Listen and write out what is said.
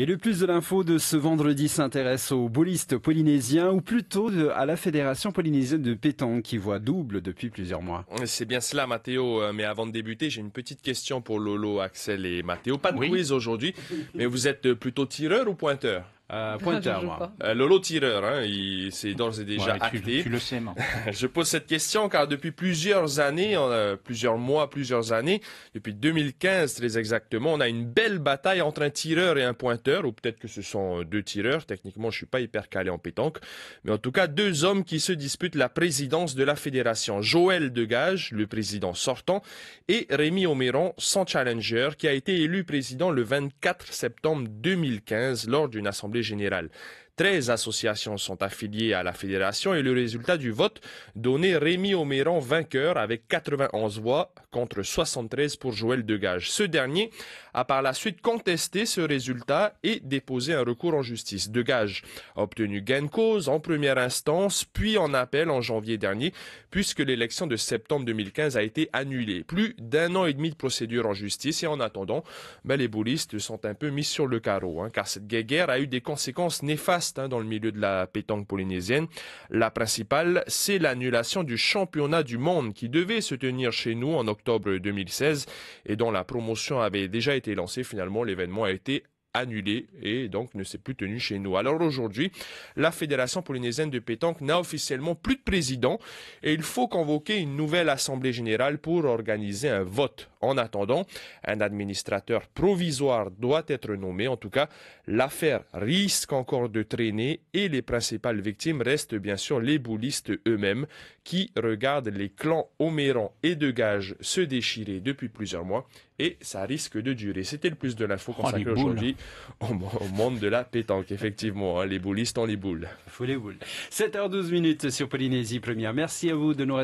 Et le plus de l'info de ce vendredi s'intéresse aux boulistes polynésiens, ou plutôt à la Fédération polynésienne de pétanque qui voit double depuis plusieurs mois. C'est bien cela, Mathéo. Euh, mais avant de débuter, j'ai une petite question pour Lolo, Axel et Mathéo. Pas de bruit aujourd'hui, mais vous êtes plutôt tireur ou pointeur euh, ah, pointeur, moi. Euh, Lolo tireur, hein, il c'est d'ores et déjà acté. Tu, le sais, Je pose cette question car depuis plusieurs années, plusieurs mois, plusieurs années, depuis 2015 très exactement, on a une belle bataille entre un tireur et un pointeur, ou peut-être que ce sont euh, deux tireurs. Techniquement, je suis pas hyper calé en pétanque, mais en tout cas deux hommes qui se disputent la présidence de la fédération. Joël Degage, le président sortant, et Rémi Oméron, sans challenger, qui a été élu président le 24 septembre 2015 lors d'une assemblée général. 13 associations sont affiliées à la fédération et le résultat du vote donnait Rémi Omeran vainqueur avec 91 voix contre 73 pour Joël Degage. Ce dernier a par la suite contesté ce résultat et déposé un recours en justice. Degage a obtenu gain de cause en première instance, puis en appel en janvier dernier, puisque l'élection de septembre 2015 a été annulée. Plus d'un an et demi de procédure en justice et en attendant, ben, les boulistes sont un peu mis sur le carreau, hein, car cette guerre a eu des conséquences néfastes Hein, dans le milieu de la pétanque polynésienne. La principale, c'est l'annulation du championnat du monde qui devait se tenir chez nous en octobre 2016 et dont la promotion avait déjà été lancée. Finalement, l'événement a été annulé et donc ne s'est plus tenu chez nous. Alors aujourd'hui, la Fédération polynésienne de pétanque n'a officiellement plus de président et il faut convoquer une nouvelle assemblée générale pour organiser un vote. En attendant, un administrateur provisoire doit être nommé. En tout cas, l'affaire risque encore de traîner et les principales victimes restent bien sûr les boulistes eux-mêmes qui regardent les clans homérans et de Gage se déchirer depuis plusieurs mois et ça risque de durer. C'était le plus de l'info oh, consacrée aujourd'hui au, monde de la pétanque. Effectivement, hein. les boulistes ont les boules. Faut les boules. 7h12 minutes sur Polynésie Première. Merci à vous de nous